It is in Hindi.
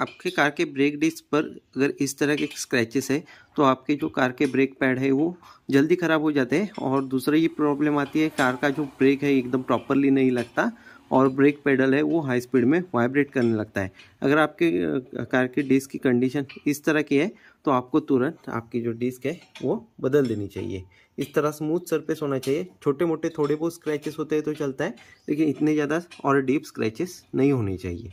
आपके कार के ब्रेक डिस्क पर अगर इस तरह के स्क्रैचेस है तो आपके जो कार के ब्रेक पैड है वो जल्दी ख़राब हो जाते हैं और दूसरा ये प्रॉब्लम आती है कार का जो ब्रेक है एकदम प्रॉपरली नहीं लगता और ब्रेक पेडल है वो हाई स्पीड में वाइब्रेट करने लगता है अगर आपके कार के डिस्क की कंडीशन इस तरह की है तो आपको तुरंत आपकी जो डिस्क है वो बदल देनी चाहिए इस तरह स्मूथ सरफेस होना चाहिए छोटे मोटे थोड़े बहुत स्क्रैचेस होते हैं तो चलता है लेकिन इतने ज़्यादा और डीप स्क्रैचेस नहीं होने चाहिए